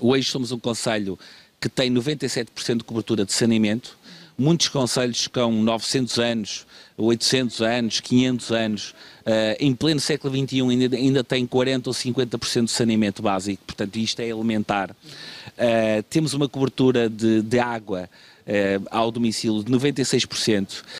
Hoje somos um conselho que tem 97% de cobertura de saneamento. Muitos conselhos com 900 anos, 800 anos, 500 anos, uh, em pleno século XXI ainda, ainda 40% ou 50% de saneamento básico, portanto isto é elementar. Uh, temos uma cobertura de, de água uh, ao domicílio de 96%.